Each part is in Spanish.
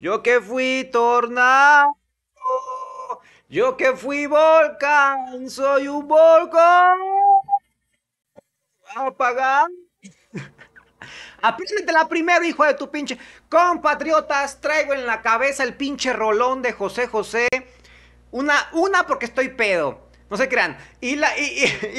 Yo que fui tornado, yo que fui volcán, soy un volcán. Apagando. la primera, hijo de tu pinche. Compatriotas, traigo en la cabeza el pinche rolón de José José. Una, una porque estoy pedo. No se crean. Y la,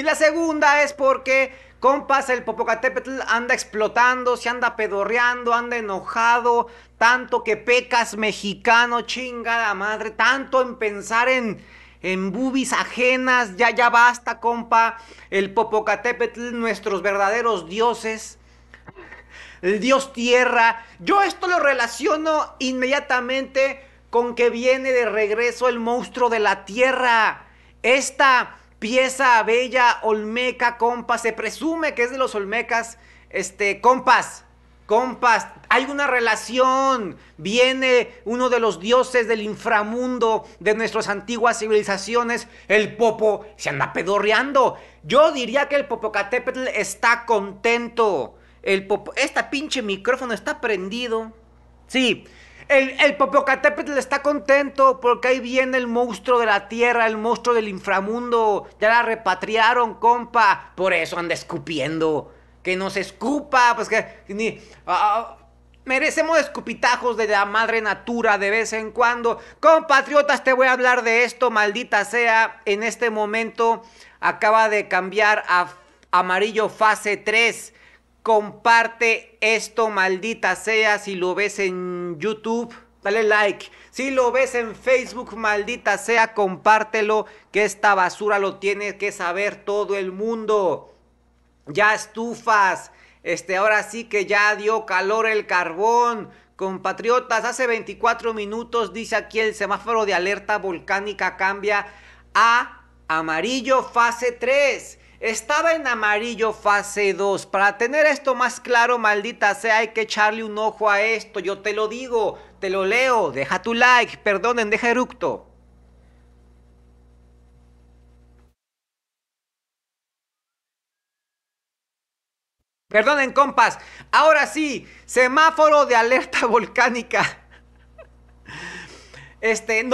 la segunda es porque, compas, el Popocatépetl anda explotando, se anda pedorreando, anda enojado, tanto que pecas mexicano, chingada madre, tanto en pensar en, en bubis ajenas, ya ya basta, compa. El Popocatépetl, nuestros verdaderos dioses. El dios tierra. Yo esto lo relaciono inmediatamente con que viene de regreso el monstruo de la tierra. Esta pieza bella olmeca, compas, se presume que es de los olmecas, este, compas, compas, hay una relación. Viene uno de los dioses del inframundo de nuestras antiguas civilizaciones, el Popo, se anda pedorreando. Yo diría que el Popocatépetl está contento. El popo, esta pinche micrófono está prendido. Sí, el, el Popocatépetl está contento porque ahí viene el monstruo de la tierra, el monstruo del inframundo. Ya la repatriaron, compa. Por eso anda escupiendo. Que nos escupa, pues que ni. Ah, ah, merecemos escupitajos de la madre natura de vez en cuando. Compatriotas, te voy a hablar de esto, maldita sea. En este momento acaba de cambiar a amarillo fase 3 comparte esto, maldita sea, si lo ves en YouTube. Dale like. Si lo ves en Facebook, maldita sea, compártelo. Que esta basura lo tiene que saber todo el mundo. Ya estufas. Este, ahora sí que ya dio calor el carbón. Compatriotas, hace 24 minutos dice aquí el semáforo de alerta volcánica cambia a amarillo fase 3. Estaba en amarillo fase 2. Para tener esto más claro, maldita sea, hay que echarle un ojo a esto. Yo te lo digo, te lo leo. Deja tu like, perdonen, deja eructo. Perdonen, compas. Ahora sí, semáforo de alerta volcánica. Este,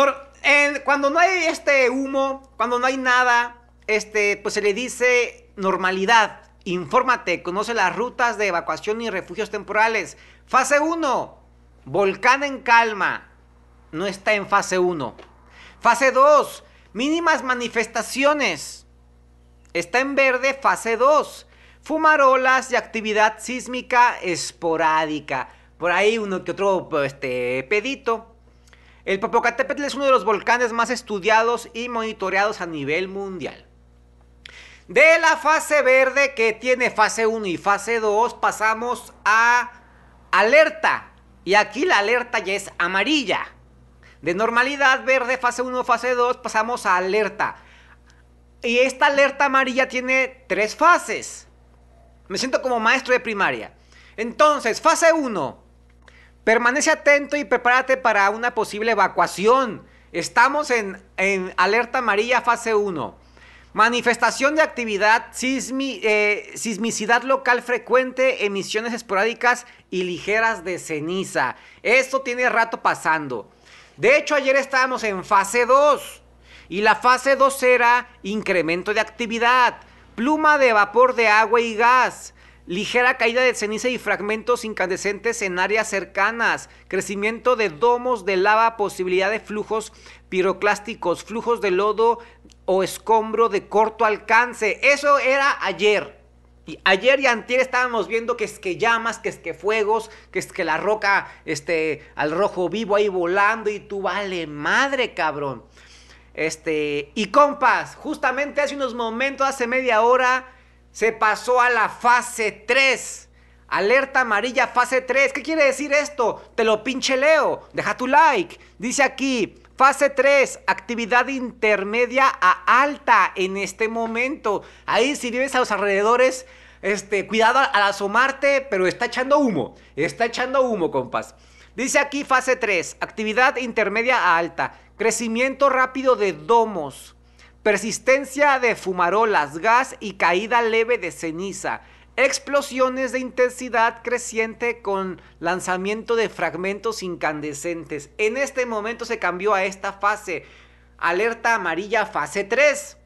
cuando no hay este humo, cuando no hay nada, este, pues se le dice normalidad. Infórmate, conoce las rutas de evacuación y refugios temporales. Fase 1, volcán en calma. No está en fase 1. Fase 2, mínimas manifestaciones. Está en verde fase 2. Fumarolas y actividad sísmica esporádica. Por ahí uno que otro este, pedito. El Popocatépetl es uno de los volcanes más estudiados y monitoreados a nivel mundial. De la fase verde que tiene fase 1 y fase 2 pasamos a alerta. Y aquí la alerta ya es amarilla. De normalidad verde, fase 1, fase 2 pasamos a alerta. Y esta alerta amarilla tiene tres fases. Me siento como maestro de primaria. Entonces, fase 1. Permanece atento y prepárate para una posible evacuación. Estamos en, alerta amarilla fase 1. Manifestación de actividad, eh, sismicidad local frecuente, emisiones esporádicas y ligeras de ceniza. Esto tiene rato pasando. De hecho, ayer estábamos en fase 2. Y la fase 2 era incremento de actividad, pluma de vapor de agua y gas, ligera caída de ceniza y fragmentos incandescentes en áreas cercanas, crecimiento de domos de lava, posibilidad de flujos piroclásticos, flujos de lodo, o escombro de corto alcance. Eso era ayer. Y ayer y antier estábamos viendo que es que llamas, que es que fuegos, que es que la roca este, al rojo vivo ahí volando y tú vale madre, cabrón. Este, y compas, justamente hace unos momentos, hace media hora, se pasó a la fase 3. Alerta amarilla fase 3. ¿Qué quiere decir esto? Te lo pinche leo. Deja tu like. Dice aquí, Fase 3, actividad intermedia a alta en este momento. Ahí si vives a los alrededores, este, cuidado al asomarte, pero está echando humo. Está echando humo, compas. Dice aquí fase 3, actividad intermedia a alta, crecimiento rápido de domos, persistencia de fumarolas, gas y caída leve de ceniza explosiones de intensidad creciente con lanzamiento de fragmentos incandescentes. En este momento se cambió a esta fase, alerta amarilla fase 3.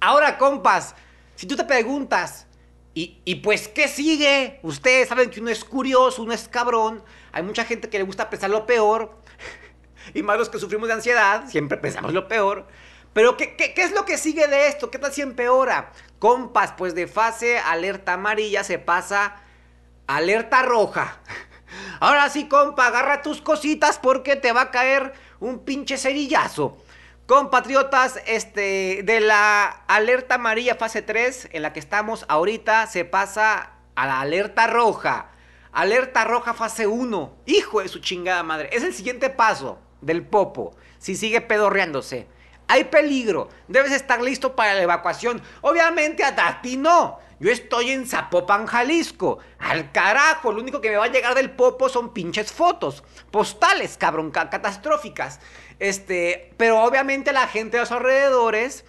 Ahora, compas, si tú te preguntas, ¿y, pues qué sigue? Ustedes saben que uno es curioso, uno es cabrón, hay mucha gente que le gusta pensar lo peor, y más los que sufrimos de ansiedad, siempre pensamos lo peor. Pero ¿qué, es lo que sigue de esto? ¿Qué tal si empeora? Compas, pues de fase alerta amarilla se pasa alerta roja. Ahora sí, compa, agarra tus cositas porque te va a caer un pinche cerillazo. Compatriotas, este, de la alerta amarilla fase 3 en la que estamos ahorita se pasa a la alerta roja. Alerta roja fase 1. Hijo de su chingada madre. Es el siguiente paso del popo. Si sigue pedorreándose hay peligro, debes estar listo para la evacuación. Obviamente a ti no. Yo estoy en Zapopan, Jalisco. Al carajo, lo único que me va a llegar del popo son pinches fotos, postales, cabrón, catastróficas. Este, pero obviamente la gente de los alrededores,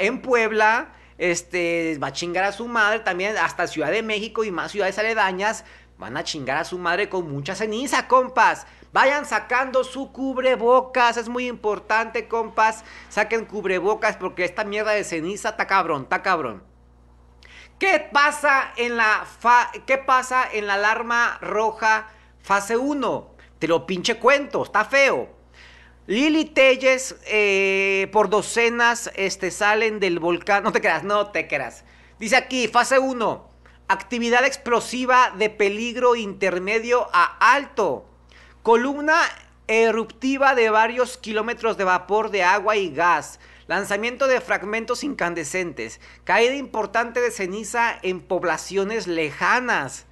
en Puebla, este, va a chingar a su madre, también hasta Ciudad de México y más ciudades aledañas, van a chingar a su madre con mucha ceniza, compas. Vayan sacando su cubrebocas, es muy importante, compas. Saquen cubrebocas porque esta mierda de ceniza está cabrón, está cabrón. ¿Qué pasa en la qué pasa en la alarma roja fase 1? Te lo pinche cuento, está feo. Lili Telles eh, por docenas este, salen del volcán. No te creas, no te creas. Dice aquí, fase 1. Actividad explosiva de peligro intermedio a alto. Columna eruptiva de varios kilómetros de vapor de agua y gas, lanzamiento de fragmentos incandescentes, caída importante de ceniza en poblaciones lejanas,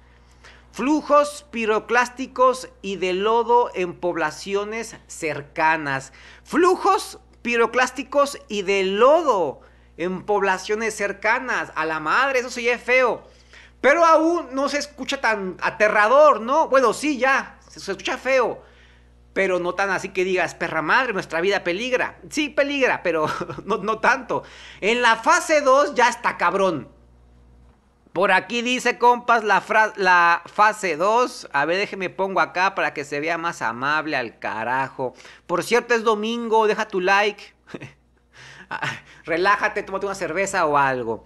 flujos piroclásticos y de lodo en poblaciones cercanas, flujos piroclásticos y de lodo en poblaciones cercanas, a la madre, eso se es feo. Pero aún no se escucha tan aterrador, ¿no? Bueno, sí, ya, se escucha feo, pero no tan así que digas, perra madre, nuestra vida peligra. Sí, peligra, pero no, no tanto. En la fase 2 ya está cabrón. Por aquí dice, compas, la, la fase 2. A ver, déjeme pongo acá para que se vea más amable al carajo. Por cierto, es domingo, deja tu like. Ah, relájate, tómate una cerveza o algo.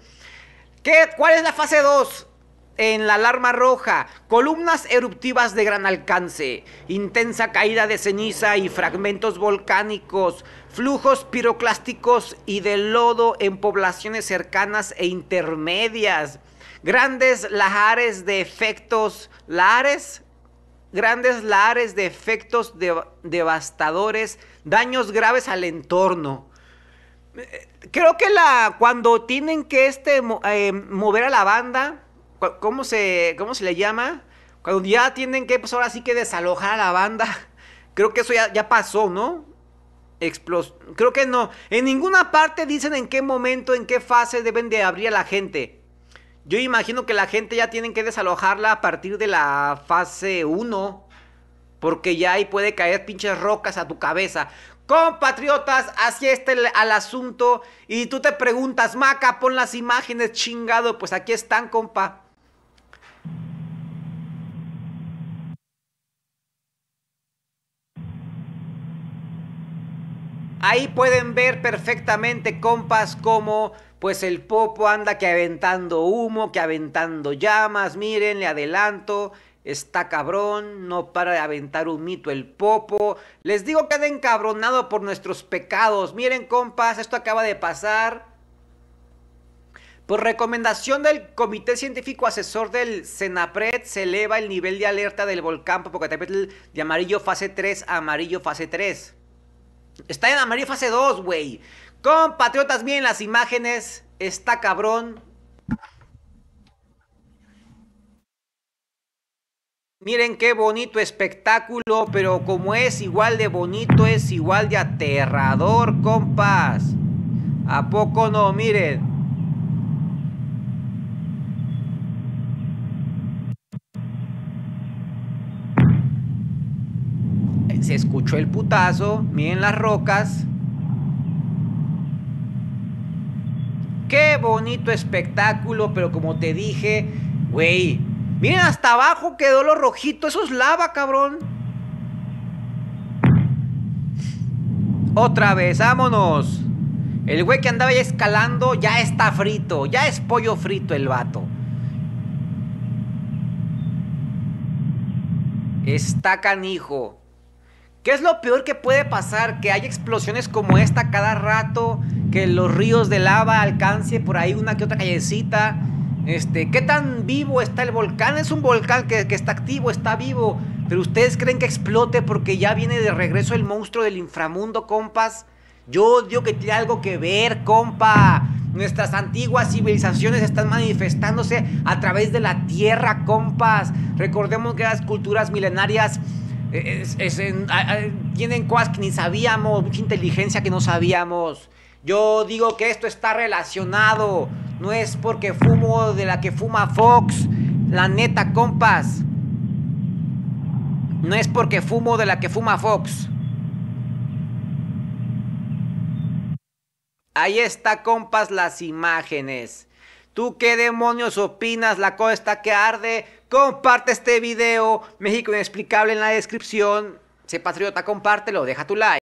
¿Qué? ¿Cuál es la fase 2? en la alarma roja, columnas eruptivas de gran alcance, intensa caída de ceniza y fragmentos volcánicos, flujos piroclásticos y de lodo en poblaciones cercanas e intermedias, grandes lahares de efectos, lares, grandes lahares de efectos devastadores, daños graves al entorno eh, creo que la cuando tienen que este eh, mover a la banda ¿Cómo se, cómo se le llama? Cuando ya tienen que, pues ahora sí que desalojar a la banda. Creo que eso ya, pasó, ¿no? Creo que no. En ninguna parte dicen en qué momento, en qué fase deben de abrir a la gente. Yo imagino que la gente ya tienen que desalojarla a partir de la fase 1. Porque ya ahí puede caer pinches rocas a tu cabeza. Compatriotas, así está el al asunto. Y tú te preguntas, Maca, pon las imágenes, chingado. Pues aquí están, compa. Ahí pueden ver perfectamente, compas, cómo pues el Popo anda que aventando humo, que aventando llamas. Miren, le adelanto, está cabrón, no para de aventar un mito el Popo. Les digo que anda encabronado por nuestros pecados. Miren, compas, esto acaba de pasar. Por pues, recomendación del Comité Científico Asesor del CENAPRED, se eleva el nivel de alerta del volcán Popocatépetl de amarillo fase 3 a amarillo fase 3. Está en la fase 2, güey. Compatriotas, miren las imágenes. Está cabrón. Miren qué bonito espectáculo, pero como es igual de bonito, es igual de aterrador, compas. ¿A poco no? Miren. escuchó el putazo, miren las rocas. Qué bonito espectáculo, pero como te dije, güey, miren hasta abajo quedó lo rojito, eso es lava, cabrón. Otra vez, vámonos. El güey que andaba ahí escalando ya está frito, ya es pollo frito el vato. Está canijo. ¿Qué es lo peor que puede pasar? Que hay explosiones como esta cada rato, que los ríos de lava alcance por ahí una que otra callecita. Este, ¿Qué tan vivo está el volcán? Es un volcán que, que está activo, está vivo. Pero ustedes creen que explote porque ya viene de regreso el monstruo del inframundo, compas. Yo digo que tiene algo que ver, compa. Nuestras antiguas civilizaciones están manifestándose a través de la tierra, compas. Recordemos que las culturas milenarias es, tienen cosas que ni sabíamos, mucha inteligencia que no sabíamos. Yo digo que esto está relacionado. No es porque fumo de la que fuma Fox. La neta, compas. No es porque fumo de la que fuma Fox. Ahí está, compas, las imágenes. ¿Tú qué demonios opinas? La cosa está que arde. Comparte este video, México Inexplicable en la descripción. Sé patriota, compártelo, deja tu like.